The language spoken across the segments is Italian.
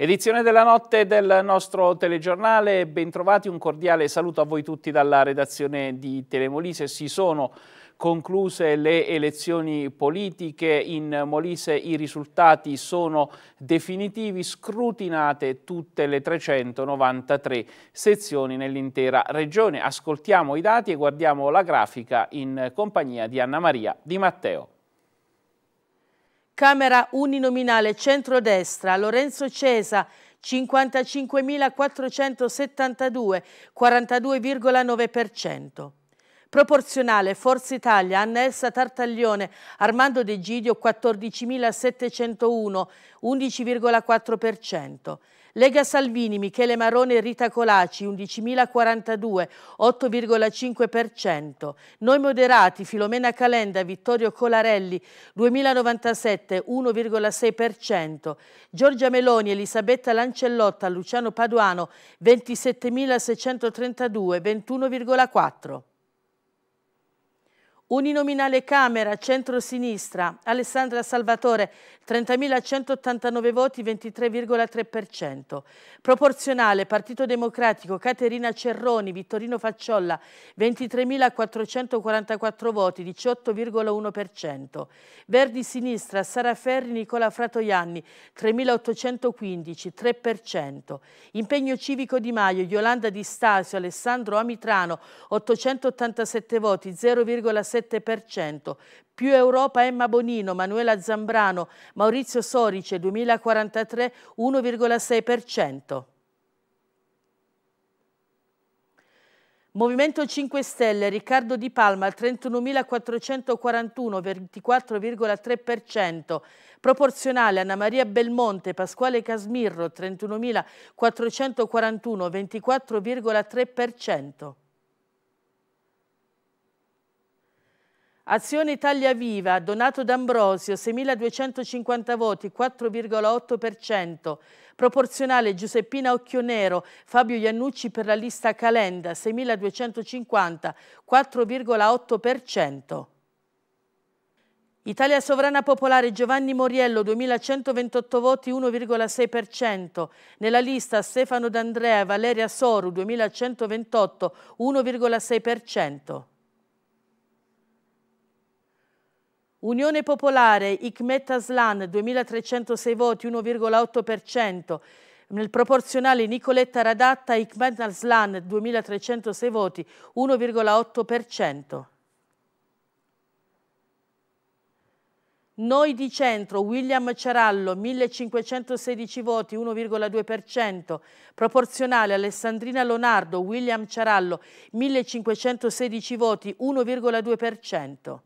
Edizione della notte del nostro telegiornale, bentrovati, un cordiale saluto a voi tutti dalla redazione di Telemolise. Si sono concluse le elezioni politiche, in Molise i risultati sono definitivi, scrutinate tutte le 393 sezioni nell'intera regione. Ascoltiamo i dati e guardiamo la grafica in compagnia di Anna Maria Di Matteo. Camera uninominale centrodestra Lorenzo Cesa 55.472, 42,9%. Proporzionale, Forza Italia, Anna Elsa Tartaglione, Armando De Gidio 14.701, 11,4%. Lega Salvini, Michele Marone e Rita Colaci 11.042, 8,5%. Noi Moderati, Filomena Calenda, Vittorio Colarelli 2097, 1,6%. Giorgia Meloni, Elisabetta Lancellotta, Luciano Paduano 27.632, 21,4%. Uninominale Camera, centro-sinistra, Alessandra Salvatore, 30.189 voti, 23,3%. Proporzionale, Partito Democratico, Caterina Cerroni, Vittorino Facciolla, 23.444 voti, 18,1%. Verdi-Sinistra, Sara Ferri, Nicola Fratoianni, 3.815, 3%. Impegno civico Di Maio, Yolanda Di Stasio, Alessandro Amitrano, 887 voti, 0,6%. 37%, più Europa Emma Bonino, Manuela Zambrano, Maurizio Sorice 2043 1,6%. Movimento 5 Stelle, Riccardo Di Palma 31.441, 24,3%, proporzionale Anna Maria Belmonte, Pasquale Casmirro 31.441, 24,3%. Azione Italia Viva, Donato D'Ambrosio, 6.250 voti, 4,8%. Proporzionale Giuseppina Occhionero, Fabio Iannucci per la lista Calenda, 6.250, 4,8%. Italia Sovrana Popolare Giovanni Moriello 2128 voti 1,6%, nella lista Stefano D'Andrea e Valeria Soru 2128 1,6%. Unione Popolare, Ikmet Aslan, 2306 voti, 1,8%. Nel proporzionale Nicoletta Radatta, Ikmet Aslan, 2306 voti, 1,8%. Noi di Centro, William Cerallo, 1516 voti, 1,2%. Proporzionale Alessandrina Lonardo, William Cerallo, 1516 voti, 1,2%.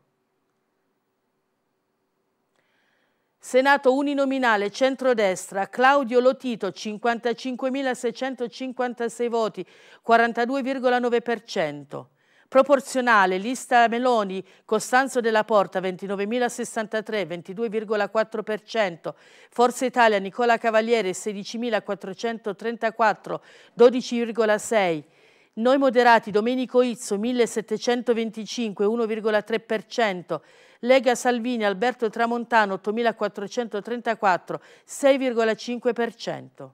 Senato uninominale centrodestra Claudio Lotito 55.656 voti, 42,9%. Proporzionale lista Meloni Costanzo della Porta 29.063, 22,4%. Forza Italia Nicola Cavaliere 16.434, 12,6%. Noi moderati Domenico Izzo 1725, 1,3%. Lega Salvini Alberto Tramontano 8.434, 6,5%.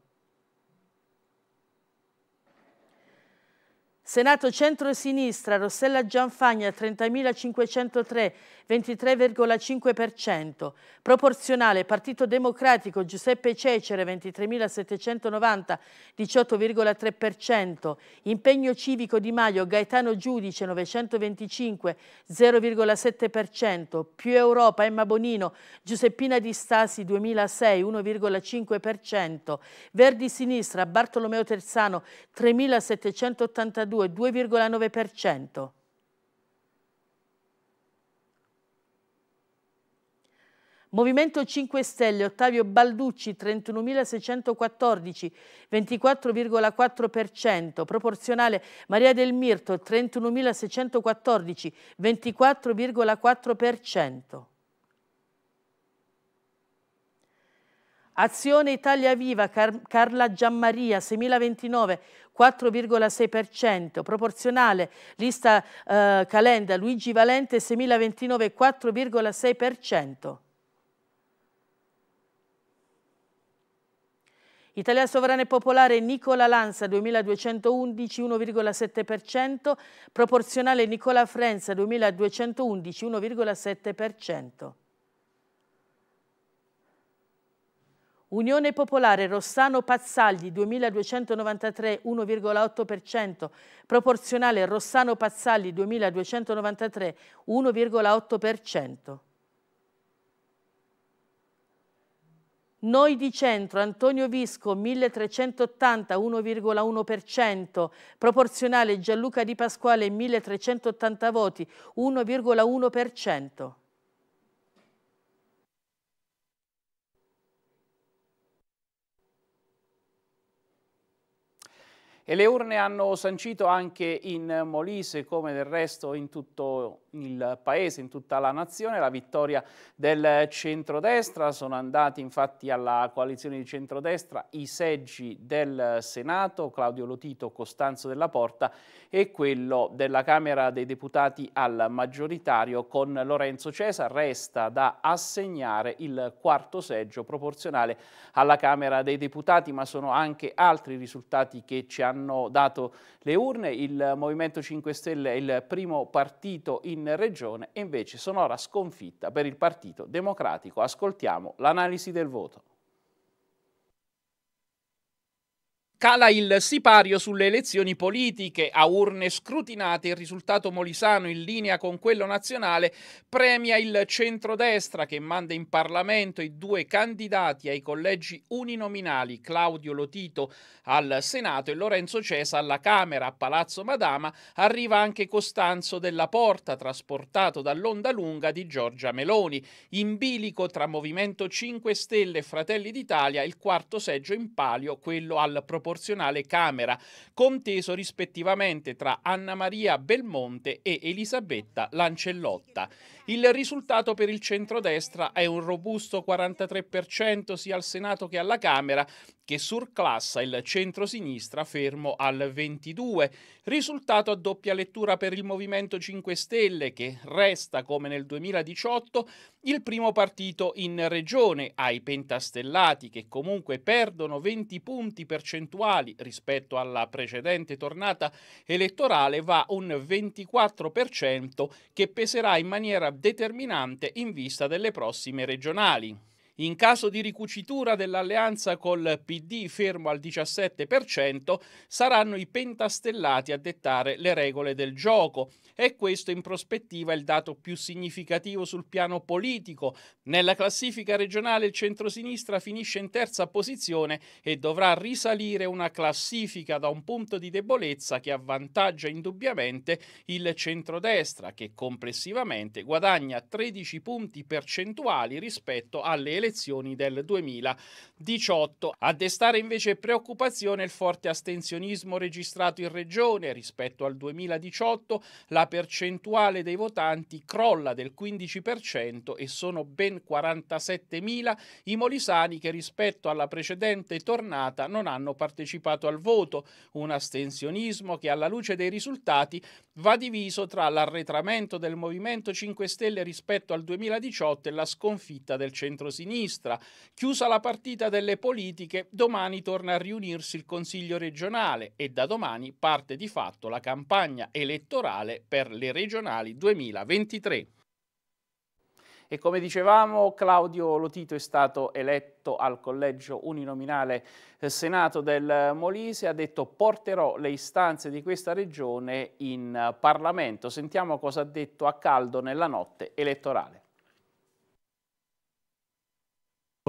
Senato centro-sinistra, Rossella Gianfagna 30.503, 23,5%, proporzionale Partito Democratico Giuseppe Cecere 23.790, 18,3%, impegno civico Di Maio Gaetano Giudice 925, 0,7%, più Europa Emma Bonino Giuseppina Di Stasi 2006, 1,5%, Verdi Sinistra Bartolomeo Terzano 3.782, 2,9%. Movimento 5 Stelle, Ottavio Balducci, 31.614, 24,4%. Proporzionale, Maria Del Mirto, 31.614, 24,4%. Azione Italia Viva, Car Carla Giammaria, 6.029, 4,6%, proporzionale, lista eh, Calenda, Luigi Valente, 6.029, 4,6%. Italia Sovrana e Popolare Nicola Lanza 2211 1,7%, proporzionale Nicola Frenza 2211 1,7%. Unione Popolare Rossano Pazzagli 2293 1,8%, proporzionale Rossano Pazzagli 2293 1,8%. Noi di centro, Antonio Visco 1380 1,1%, proporzionale Gianluca Di Pasquale 1380 voti 1,1%. E le urne hanno sancito anche in Molise, come del resto in tutto il paese, in tutta la nazione, la vittoria del centrodestra. Sono andati infatti alla coalizione di centrodestra i seggi del Senato, Claudio Lotito, Costanzo Della Porta e quello della Camera dei Deputati al maggioritario con Lorenzo Cesa. Resta da assegnare il quarto seggio proporzionale alla Camera dei Deputati, ma sono anche altri risultati che ci hanno hanno dato le urne, il Movimento 5 Stelle è il primo partito in regione e invece Sonora sconfitta per il Partito Democratico. Ascoltiamo l'analisi del voto. Cala il sipario sulle elezioni politiche, a urne scrutinate il risultato molisano in linea con quello nazionale premia il centrodestra che manda in Parlamento i due candidati ai collegi uninominali, Claudio Lotito al Senato e Lorenzo Cesa alla Camera, a Palazzo Madama arriva anche Costanzo della Porta, trasportato dall'onda lunga di Giorgia Meloni, in bilico tra Movimento 5 Stelle e Fratelli d'Italia, il quarto seggio in palio, quello al proposito proporzionale Camera, conteso rispettivamente tra Anna Maria Belmonte e Elisabetta Lancellotta. Il risultato per il centrodestra è un robusto 43% sia al Senato che alla Camera, che surclassa il centrosinistra fermo al 22. Risultato a doppia lettura per il Movimento 5 Stelle, che resta, come nel 2018, il primo partito in regione ai pentastellati, che comunque perdono 20 punti percentuali rispetto alla precedente tornata elettorale, va un 24% che peserà in maniera determinante in vista delle prossime regionali. In caso di ricucitura dell'alleanza col PD fermo al 17%, saranno i pentastellati a dettare le regole del gioco e questo in prospettiva è il dato più significativo sul piano politico. Nella classifica regionale il centrosinistra finisce in terza posizione e dovrà risalire una classifica da un punto di debolezza che avvantaggia indubbiamente il centrodestra che complessivamente guadagna 13 punti percentuali rispetto alle elezioni elezioni del 2018. A destare invece preoccupazione il forte astensionismo registrato in regione rispetto al 2018, la percentuale dei votanti crolla del 15% e sono ben 47.000 i molisani che rispetto alla precedente tornata non hanno partecipato al voto, un astensionismo che alla luce dei risultati va diviso tra l'arretramento del Movimento 5 Stelle rispetto al 2018 e la sconfitta del centro sinistra. Chiusa la partita delle politiche, domani torna a riunirsi il Consiglio regionale e da domani parte di fatto la campagna elettorale per le regionali 2023. E come dicevamo, Claudio Lotito è stato eletto al collegio uninominale eh, Senato del Molise, ha detto porterò le istanze di questa regione in eh, Parlamento. Sentiamo cosa ha detto a caldo nella notte elettorale.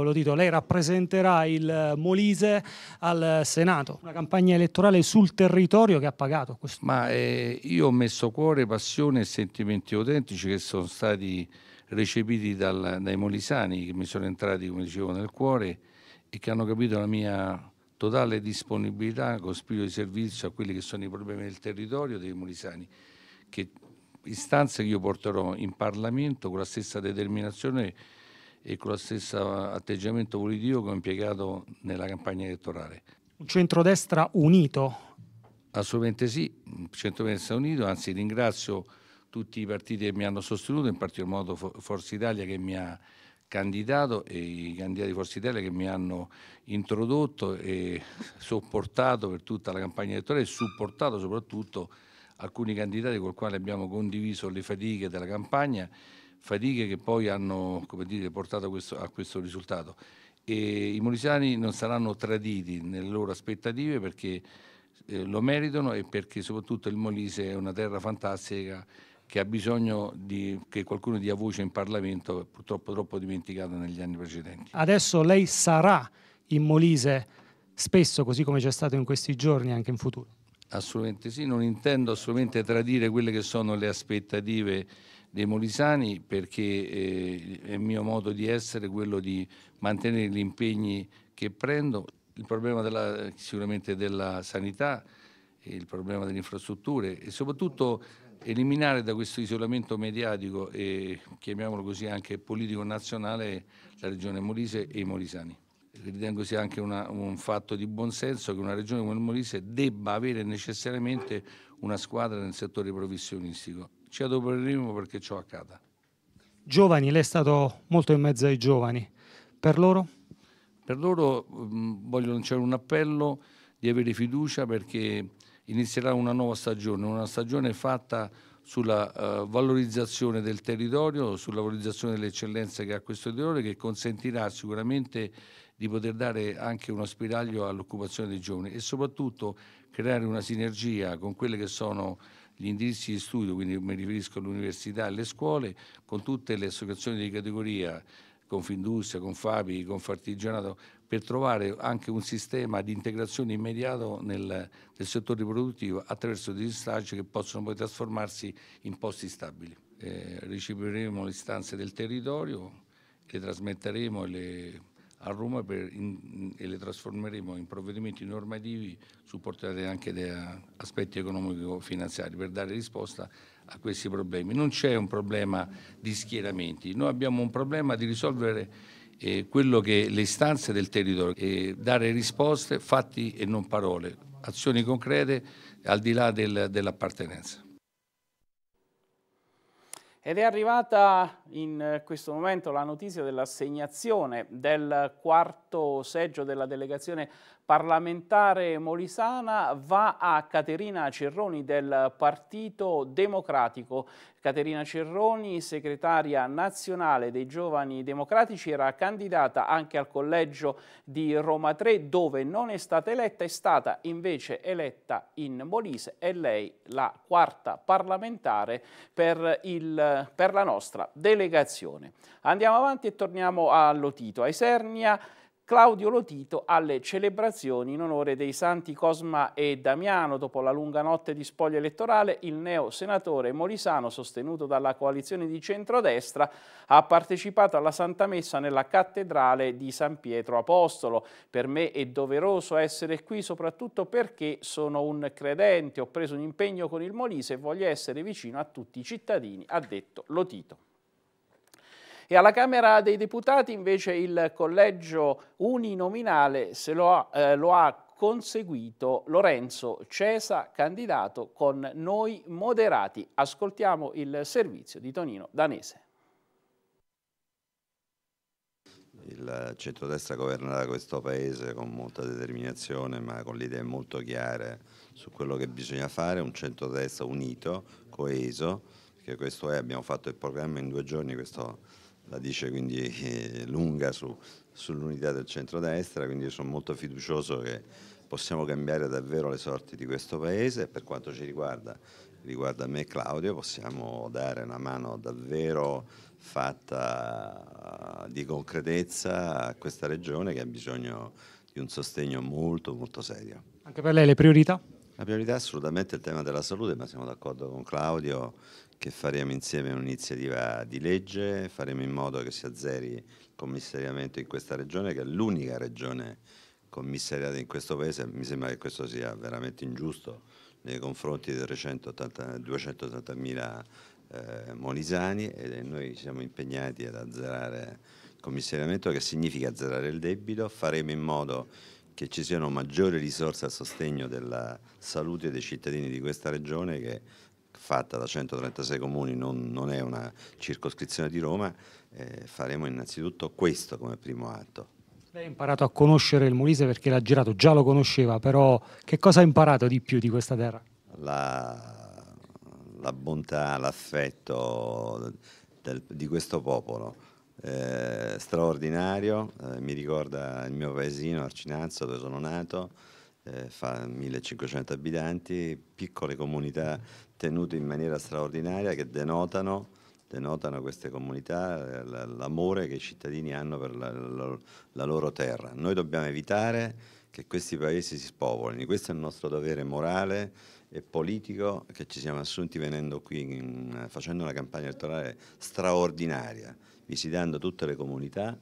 Lo dito, lei rappresenterà il eh, Molise al Senato, una campagna elettorale sul territorio che ha pagato. Questo. Ma eh, io ho messo cuore, passione e sentimenti autentici che sono stati recepiti dal, dai molisani, che mi sono entrati, come dicevo, nel cuore e che hanno capito la mia totale disponibilità con spirito di servizio a quelli che sono i problemi del territorio dei molisani, che istanze che io porterò in Parlamento con la stessa determinazione e con lo stesso atteggiamento politico che ho impiegato nella campagna elettorale. Un centrodestra unito? Assolutamente sì, un centrodestra unito, anzi ringrazio tutti i partiti che mi hanno sostenuto, in particolar modo Forza Italia che mi ha candidato e i candidati di Forza Italia che mi hanno introdotto e sopportato per tutta la campagna elettorale e supportato soprattutto alcuni candidati con i quali abbiamo condiviso le fatiche della campagna fatiche che poi hanno dire, portato a questo, a questo risultato. E I molisani non saranno traditi nelle loro aspettative perché eh, lo meritano e perché soprattutto il Molise è una terra fantastica che ha bisogno di, che qualcuno dia voce in Parlamento, purtroppo troppo dimenticata negli anni precedenti. Adesso lei sarà in Molise spesso, così come c'è stato in questi giorni, anche in futuro? Assolutamente sì, non intendo assolutamente tradire quelle che sono le aspettative dei molisani perché eh, è il mio modo di essere quello di mantenere gli impegni che prendo. Il problema della, sicuramente della sanità, il problema delle infrastrutture e soprattutto eliminare da questo isolamento mediatico e chiamiamolo così anche politico nazionale la regione Molise e i molisani. Ritengo sia anche una, un fatto di buonsenso che una regione come il Molise debba avere necessariamente una squadra nel settore professionistico ci adopereremo perché ciò accada. Giovani, lei è stato molto in mezzo ai giovani, per loro? Per loro mm, voglio lanciare un appello di avere fiducia perché inizierà una nuova stagione, una stagione fatta sulla uh, valorizzazione del territorio, sulla valorizzazione delle eccellenze che ha questo territorio, che consentirà sicuramente di poter dare anche uno spiraglio all'occupazione dei giovani e soprattutto creare una sinergia con quelle che sono gli indirizzi di studio, quindi mi riferisco all'università, e alle scuole, con tutte le associazioni di categoria, Confindustria, Confabi, Confartigianato, per trovare anche un sistema di integrazione immediato nel, nel settore produttivo attraverso degli stage che possono poi trasformarsi in posti stabili. Eh, riceveremo le istanze del territorio, le trasmetteremo e le a Roma in, e le trasformeremo in provvedimenti normativi supportati anche da aspetti economico-finanziari per dare risposta a questi problemi. Non c'è un problema di schieramenti, noi abbiamo un problema di risolvere eh, quello che le istanze del territorio, eh, dare risposte, fatti e non parole, azioni concrete al di là del, dell'appartenenza. Ed è arrivata in eh, questo momento la notizia dell'assegnazione del quarto seggio della delegazione parlamentare molisana va a Caterina Cerroni del Partito Democratico. Caterina Cerroni, segretaria nazionale dei Giovani Democratici, era candidata anche al collegio di Roma 3 dove non è stata eletta, è stata invece eletta in Molise e lei la quarta parlamentare per, il, per la nostra delegazione. Andiamo avanti e torniamo all'Otito. A Esernia Claudio Lotito alle celebrazioni in onore dei santi Cosma e Damiano. Dopo la lunga notte di spoglio elettorale, il neo senatore Molisano, sostenuto dalla coalizione di centrodestra, ha partecipato alla Santa Messa nella cattedrale di San Pietro Apostolo. Per me è doveroso essere qui, soprattutto perché sono un credente, ho preso un impegno con il Molise e voglio essere vicino a tutti i cittadini, ha detto Lotito e alla Camera dei Deputati invece il collegio uninominale lo ha, eh, lo ha conseguito Lorenzo Cesa, candidato con Noi Moderati. Ascoltiamo il servizio di Tonino Danese. Il centrodestra governerà questo paese con molta determinazione ma con le idee molto chiare su quello che bisogna fare, un centrodestra unito, coeso, perché questo è, abbiamo fatto il programma in due giorni, questo la dice quindi eh, lunga su, sull'unità del centrodestra, quindi io sono molto fiducioso che possiamo cambiare davvero le sorti di questo Paese per quanto ci riguarda, riguarda me e Claudio, possiamo dare una mano davvero fatta di concretezza a questa regione che ha bisogno di un sostegno molto molto serio. Anche per lei le priorità? La priorità è assolutamente il tema della salute, ma siamo d'accordo con Claudio che faremo insieme un'iniziativa di legge, faremo in modo che si azzeri il commissariamento in questa regione, che è l'unica regione commissariata in questo paese, mi sembra che questo sia veramente ingiusto nei confronti dei 280.000 eh, molisani e noi siamo impegnati ad azzerare il commissariamento che significa azzerare il debito, faremo in modo che ci siano maggiori risorse a sostegno della salute dei cittadini di questa regione che fatta da 136 comuni non, non è una circoscrizione di Roma, eh, faremo innanzitutto questo come primo atto. Lei ha imparato a conoscere il Molise perché l'ha girato, già lo conosceva, però che cosa ha imparato di più di questa terra? La, la bontà, l'affetto di questo popolo, eh, straordinario, eh, mi ricorda il mio paesino Arcinazzo dove sono nato, eh, fa 1500 abitanti, piccole comunità tenuto in maniera straordinaria che denotano, denotano queste comunità, eh, l'amore che i cittadini hanno per la, la, la loro terra. Noi dobbiamo evitare che questi paesi si spopolino. Questo è il nostro dovere morale e politico che ci siamo assunti venendo qui in, facendo una campagna elettorale straordinaria, visitando tutte le comunità,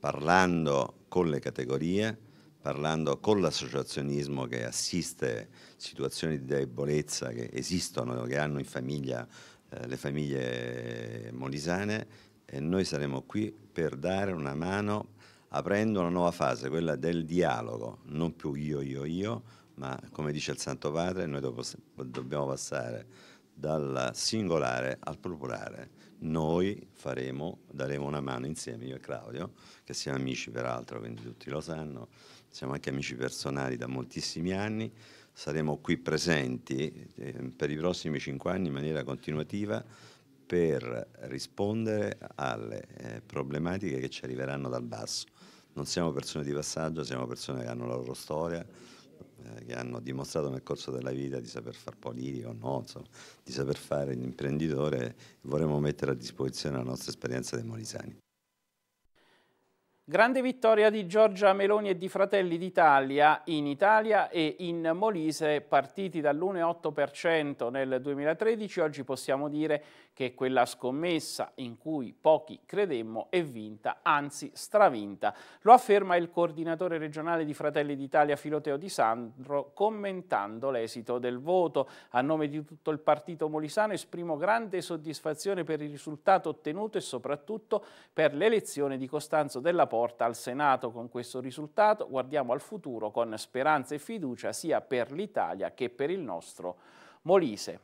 parlando con le categorie parlando con l'associazionismo che assiste situazioni di debolezza che esistono, che hanno in famiglia eh, le famiglie molisane e noi saremo qui per dare una mano aprendo una nuova fase, quella del dialogo, non più io, io, io, ma come dice il Santo Padre, noi dopo, dobbiamo passare dal singolare al plurale. Noi faremo, daremo una mano insieme, io e Claudio, che siamo amici peraltro, quindi tutti lo sanno, siamo anche amici personali da moltissimi anni, saremo qui presenti eh, per i prossimi cinque anni in maniera continuativa per rispondere alle eh, problematiche che ci arriveranno dal basso. Non siamo persone di passaggio, siamo persone che hanno la loro storia, eh, che hanno dimostrato nel corso della vita di saper fare politica o no, insomma, di saper fare l'imprenditore. Vorremmo mettere a disposizione la nostra esperienza dei Molisani. Grande vittoria di Giorgia Meloni e di Fratelli d'Italia in Italia e in Molise, partiti dall'1,8% nel 2013, oggi possiamo dire che quella scommessa in cui pochi credemmo è vinta, anzi stravinta. Lo afferma il coordinatore regionale di Fratelli d'Italia Filoteo Di Sandro commentando l'esito del voto. A nome di tutto il partito molisano esprimo grande soddisfazione per il risultato ottenuto e soprattutto per l'elezione di Costanzo della Porta porta al Senato con questo risultato, guardiamo al futuro con speranza e fiducia sia per l'Italia che per il nostro Molise.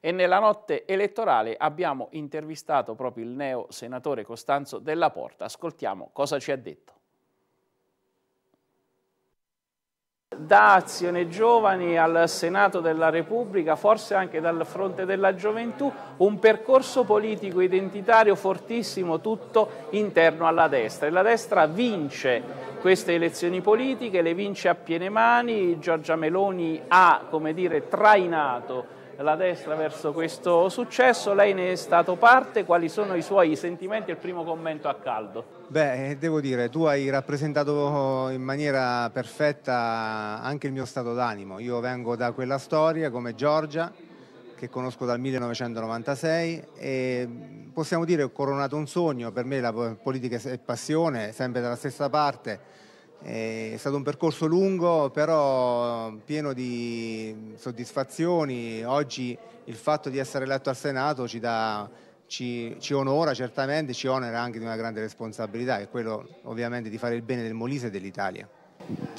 E nella notte elettorale abbiamo intervistato proprio il neo senatore Costanzo Della Porta. Ascoltiamo cosa ci ha detto. da Azione Giovani al Senato della Repubblica, forse anche dal fronte della gioventù, un percorso politico identitario fortissimo, tutto interno alla destra. E la destra vince queste elezioni politiche, le vince a piene mani, Giorgia Meloni ha, come dire, trainato la destra verso questo successo, lei ne è stato parte, quali sono i suoi sentimenti e il primo commento a caldo? Beh, eh, devo dire, tu hai rappresentato eh, in maniera perfetta anche il mio stato d'animo, io vengo da quella storia come Giorgia, che conosco dal 1996 e mm, possiamo dire che ho coronato un sogno, per me la politica è passione, sempre dalla stessa parte, è stato un percorso lungo, però pieno di soddisfazioni. Oggi il fatto di essere eletto al Senato ci, dà, ci, ci onora certamente, ci onera anche di una grande responsabilità, che è quello ovviamente di fare il bene del Molise e dell'Italia.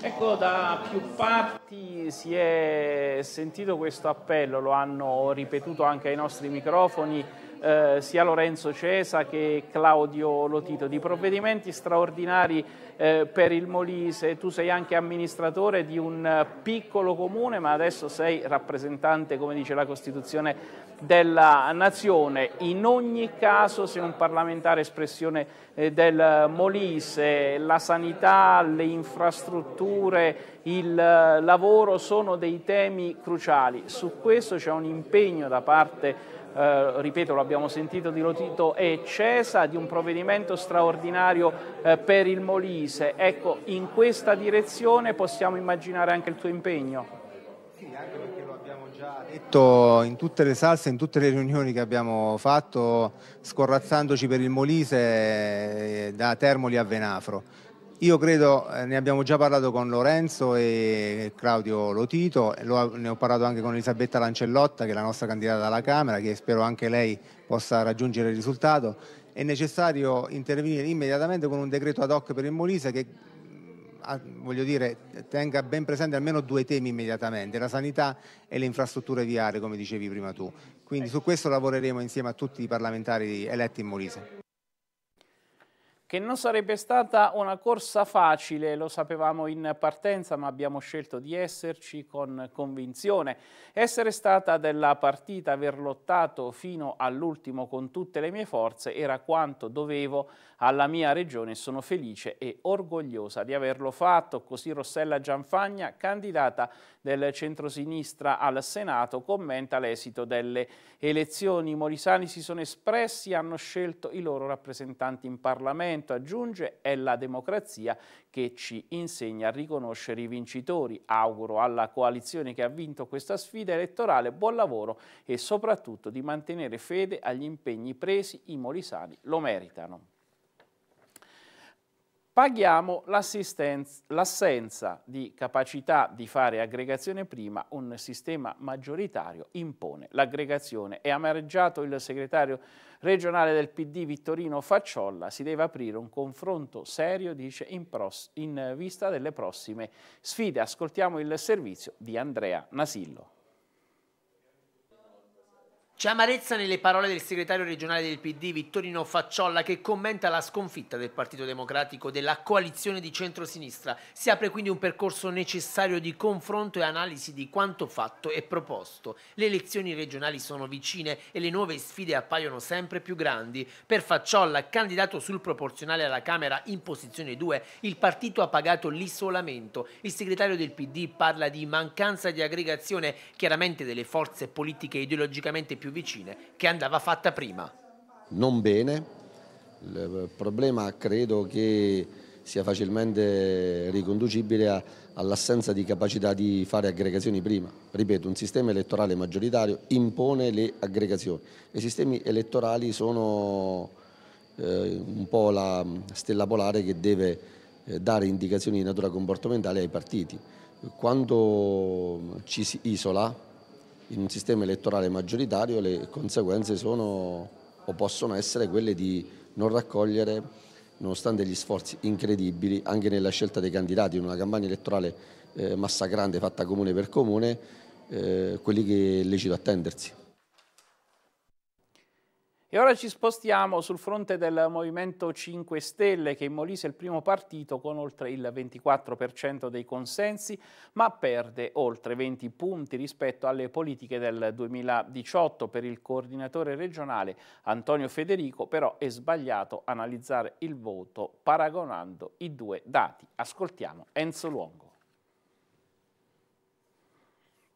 Ecco, da più parti si è sentito questo appello, lo hanno ripetuto anche ai nostri microfoni eh, sia Lorenzo Cesa che Claudio Lotito, di provvedimenti straordinari eh, per il Molise. Tu sei anche amministratore di un piccolo comune, ma adesso sei rappresentante, come dice la Costituzione, della nazione. In ogni caso sei un parlamentare espressione eh, del Molise, la sanità, le infrastrutture, il eh, lavoro sono dei temi cruciali. Su questo c'è un impegno da parte eh, ripeto lo abbiamo sentito di Lotito e Cesa, di un provvedimento straordinario eh, per il Molise. Ecco, in questa direzione possiamo immaginare anche il tuo impegno già detto in tutte le salse, in tutte le riunioni che abbiamo fatto, scorrazzandoci per il Molise eh, da Termoli a Venafro. Io credo, eh, ne abbiamo già parlato con Lorenzo e Claudio Lotito, ne ho parlato anche con Elisabetta Lancellotta, che è la nostra candidata alla Camera, che spero anche lei possa raggiungere il risultato. È necessario intervenire immediatamente con un decreto ad hoc per il Molise che voglio dire, tenga ben presente almeno due temi immediatamente, la sanità e le infrastrutture viarie, come dicevi prima tu. Quindi eh. su questo lavoreremo insieme a tutti i parlamentari eletti in Molise che non sarebbe stata una corsa facile, lo sapevamo in partenza, ma abbiamo scelto di esserci con convinzione. Essere stata della partita, aver lottato fino all'ultimo con tutte le mie forze, era quanto dovevo alla mia regione. Sono felice e orgogliosa di averlo fatto. Così Rossella Gianfagna, candidata del centrosinistra al Senato, commenta l'esito delle elezioni. I morisani si sono espressi, hanno scelto i loro rappresentanti in Parlamento, aggiunge, è la democrazia che ci insegna a riconoscere i vincitori. Auguro alla coalizione che ha vinto questa sfida elettorale buon lavoro e soprattutto di mantenere fede agli impegni presi, i morisani lo meritano paghiamo l'assenza di capacità di fare aggregazione prima, un sistema maggioritario impone l'aggregazione. È amareggiato il segretario regionale del PD Vittorino Facciolla, si deve aprire un confronto serio, dice, in, in vista delle prossime sfide. Ascoltiamo il servizio di Andrea Nasillo. C'è amarezza nelle parole del segretario regionale del PD Vittorino Facciolla che commenta la sconfitta del Partito Democratico della coalizione di centrosinistra. Si apre quindi un percorso necessario di confronto e analisi di quanto fatto e proposto. Le elezioni regionali sono vicine e le nuove sfide appaiono sempre più grandi. Per Facciolla, candidato sul proporzionale alla Camera in posizione 2, il partito ha pagato l'isolamento. Il segretario del PD parla di mancanza di aggregazione, chiaramente delle forze politiche ideologicamente più più vicine che andava fatta prima. Non bene, il problema credo che sia facilmente riconducibile all'assenza di capacità di fare aggregazioni prima. Ripeto, un sistema elettorale maggioritario impone le aggregazioni. I sistemi elettorali sono eh, un po' la stella polare che deve eh, dare indicazioni di natura comportamentale ai partiti. Quando ci si isola in un sistema elettorale maggioritario le conseguenze sono o possono essere quelle di non raccogliere, nonostante gli sforzi incredibili, anche nella scelta dei candidati in una campagna elettorale eh, massacrante fatta comune per comune, eh, quelli che è lecito attendersi. E ora ci spostiamo sul fronte del Movimento 5 Stelle che in Molise è il primo partito con oltre il 24% dei consensi ma perde oltre 20 punti rispetto alle politiche del 2018 per il coordinatore regionale Antonio Federico però è sbagliato analizzare il voto paragonando i due dati. Ascoltiamo Enzo Luongo.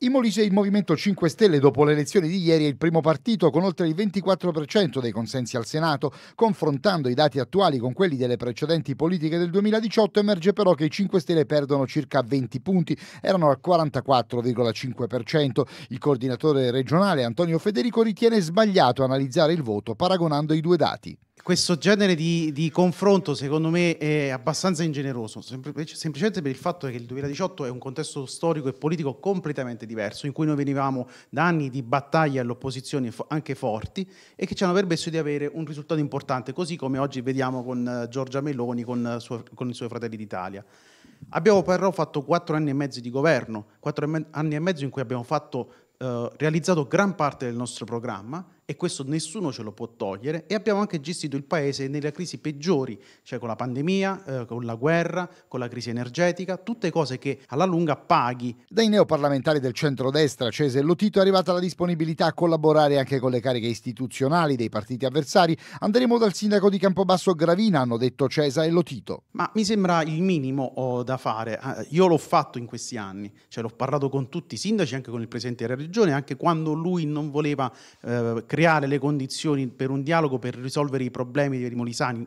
In Molise il Movimento 5 Stelle dopo le elezioni di ieri è il primo partito con oltre il 24% dei consensi al Senato. Confrontando i dati attuali con quelli delle precedenti politiche del 2018 emerge però che i 5 Stelle perdono circa 20 punti, erano al 44,5%. Il coordinatore regionale Antonio Federico ritiene sbagliato analizzare il voto paragonando i due dati questo genere di, di, confronto secondo me è abbastanza ingeneroso, semplic- semplicemente per il fatto che il 2018 è un contesto storico e politico completamente diverso, in cui noi venivamo da anni di battaglie all'opposizione fo- anche forti e che ci hanno permesso di avere un risultato importante, così come oggi vediamo con uh, Giorgia Meloni, con, uh, suo, con i suoi fratelli d'Italia. Abbiamo però fatto quattro anni e mezzo di governo, quattro anni e mezzo in cui abbiamo fatto, uh, realizzato gran parte del nostro programma e questo nessuno ce lo può togliere e abbiamo anche gestito il paese nelle crisi peggiori, cioè con la pandemia, eh, con la guerra, con la crisi energetica, tutte cose che alla lunga paghi. Dai neoparlamentari del centrodestra Cese e Lotito è arrivata la disponibilità a collaborare anche con le cariche istituzionali dei partiti avversari. Andremo dal sindaco di Campobasso Gravina, hanno detto Cesa e Lotito. Ma mi sembra il minimo oh, da fare. Ah, io l'ho fatto in questi anni, cioè l'ho parlato con tutti i sindaci, anche con il presidente della regione, anche quando lui non voleva eh, creare le condizioni per un dialogo per risolvere i problemi dei molisani.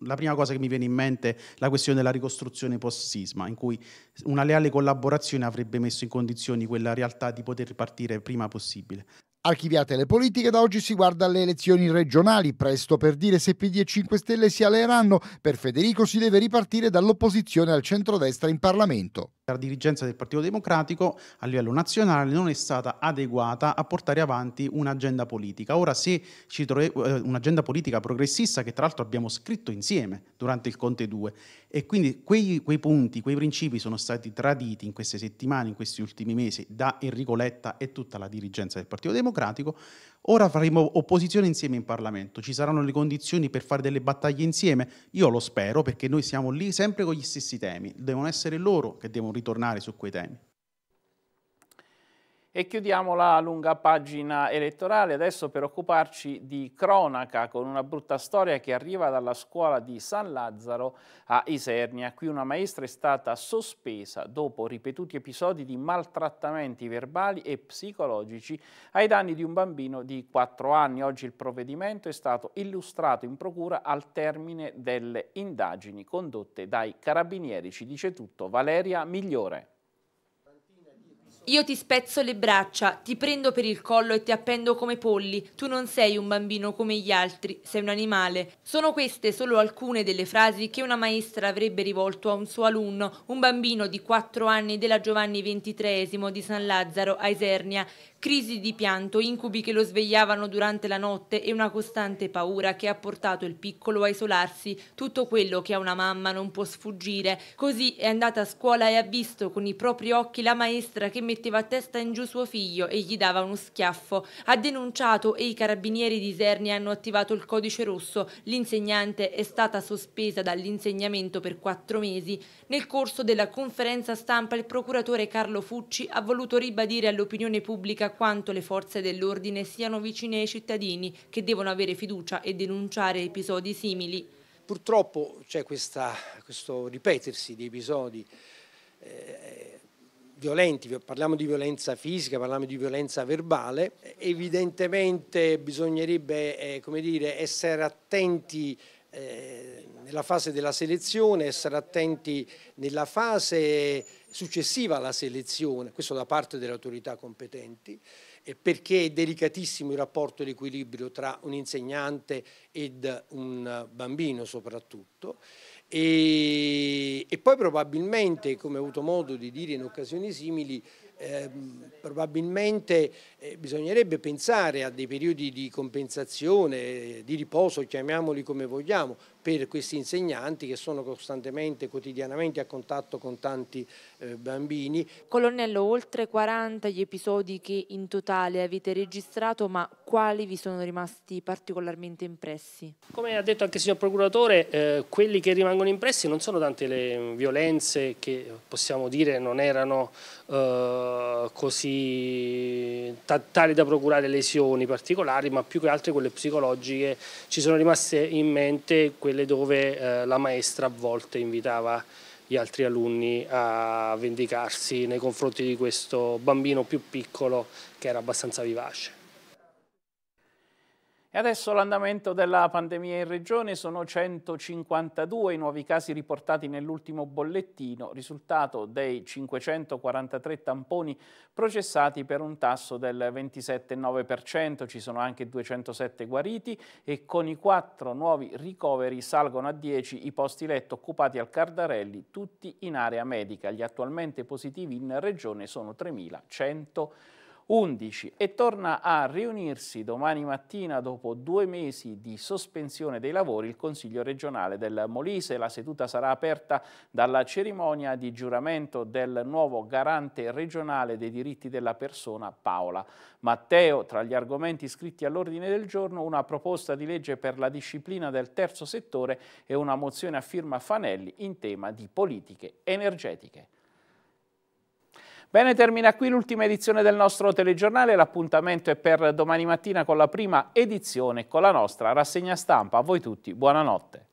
La prima cosa che mi viene in mente è la questione della ricostruzione post-sisma, in cui una leale collaborazione avrebbe messo in condizioni quella realtà di poter partire prima possibile. Archiviate le politiche, da oggi si guarda alle elezioni regionali, presto per dire se PD e 5 Stelle si alleeranno. Per Federico si deve ripartire dall'opposizione al centrodestra in Parlamento la dirigenza del Partito Democratico a livello nazionale non è stata adeguata a portare avanti un'agenda politica. Ora se ci troviamo eh, un'agenda politica progressista che tra l'altro abbiamo scritto insieme durante il Conte 2 e quindi quei, quei punti, quei principi sono stati traditi in queste settimane, in questi ultimi mesi da Enrico Letta e tutta la dirigenza del Partito Democratico, Ora faremo opposizione insieme in Parlamento, ci saranno le condizioni per fare delle battaglie insieme? Io lo spero perché noi siamo lì sempre con gli stessi temi, devono essere loro che devono ritornare su quei temi. E chiudiamo la lunga pagina elettorale adesso per occuparci di cronaca con una brutta storia che arriva dalla scuola di San Lazzaro a Isernia. Qui una maestra è stata sospesa dopo ripetuti episodi di maltrattamenti verbali e psicologici ai danni di un bambino di 4 anni. Oggi il provvedimento è stato illustrato in procura al termine delle indagini condotte dai carabinieri. Ci dice tutto Valeria Migliore. Io ti spezzo le braccia, ti prendo per il collo e ti appendo come polli. Tu non sei un bambino come gli altri, sei un animale. Sono queste solo alcune delle frasi che una maestra avrebbe rivolto a un suo alunno, un bambino di 4 anni della Giovanni XXIII di San Lazzaro a Isernia. Crisi di pianto, incubi che lo svegliavano durante la notte e una costante paura che ha portato il piccolo a isolarsi. Tutto quello che a una mamma non può sfuggire. Così è andata a scuola e ha visto con i propri occhi la maestra che metteva sovvertiva a testa in giù suo figlio e gli dava uno schiaffo. Ha denunciato e i carabinieri di Isernia hanno attivato il codice rosso. L'insegnante è stata sospesa dall'insegnamento per quattro mesi. Nel corso della conferenza stampa il procuratore Carlo Fucci ha voluto ribadire all'opinione pubblica quanto le forze dell'ordine siano vicine ai cittadini che devono avere fiducia e denunciare episodi simili. Purtroppo c'è questo ripetersi di episodi eh, violenti, parliamo di violenza fisica, parliamo di violenza verbale, evidentemente bisognerebbe eh, dire, essere attenti eh, nella fase della selezione, essere attenti nella fase successiva alla selezione, questo da parte delle autorità competenti, perché è delicatissimo il rapporto di equilibrio tra un insegnante ed un bambino soprattutto. E, e, poi probabilmente, come ho avuto modo di dire in occasioni simili, eh, probabilmente eh, bisognerebbe pensare a dei periodi di compensazione, di riposo, chiamiamoli come vogliamo, per questi insegnanti che sono costantemente, quotidianamente a contatto con tanti eh, bambini. Colonnello, oltre 40 gli episodi che in totale avete registrato, ma quali vi sono rimasti particolarmente impressi? Come ha detto anche il signor procuratore, eh, quelli che rimangono impressi non sono tante le violenze che possiamo dire non erano eh, così tali da procurare lesioni particolari, ma più che altre quelle psicologiche. Ci sono rimaste in mente quelle dove eh, la maestra a volte invitava gli altri alunni a vendicarsi nei confronti di questo bambino più piccolo che era abbastanza vivace. E adesso l'andamento della pandemia in regione sono 152 i nuovi casi riportati nell'ultimo bollettino, risultato dei 543 tamponi processati per un tasso del 27,9%, ci sono anche 207 guariti e con i quattro nuovi ricoveri salgono a 10 i posti letto occupati al Cardarelli, tutti in area medica. Gli attualmente positivi in regione sono 3.100. 11 e torna a riunirsi domani mattina dopo due mesi di sospensione dei lavori il Consiglio regionale del Molise. La seduta sarà aperta dalla cerimonia di giuramento del nuovo garante regionale dei diritti della persona Paola Matteo. Tra gli argomenti iscritti all'ordine del giorno una proposta di legge per la disciplina del terzo settore e una mozione a firma Fanelli in tema di politiche energetiche. Bene, termina qui l'ultima edizione del nostro telegiornale. L'appuntamento è per domani mattina con la prima edizione con la nostra rassegna stampa. A voi tutti, buonanotte.